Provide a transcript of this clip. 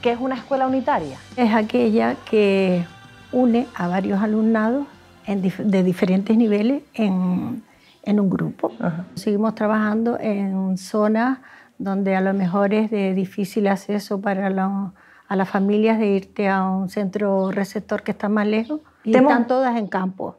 ¿Qué es una escuela unitaria? Es aquella que une a varios alumnados de diferentes niveles en, un grupo. Seguimos trabajando en zonas donde a lo mejor es de difícil acceso para a las familias de irte a un centro receptor que está más lejos. Y están todas en campo.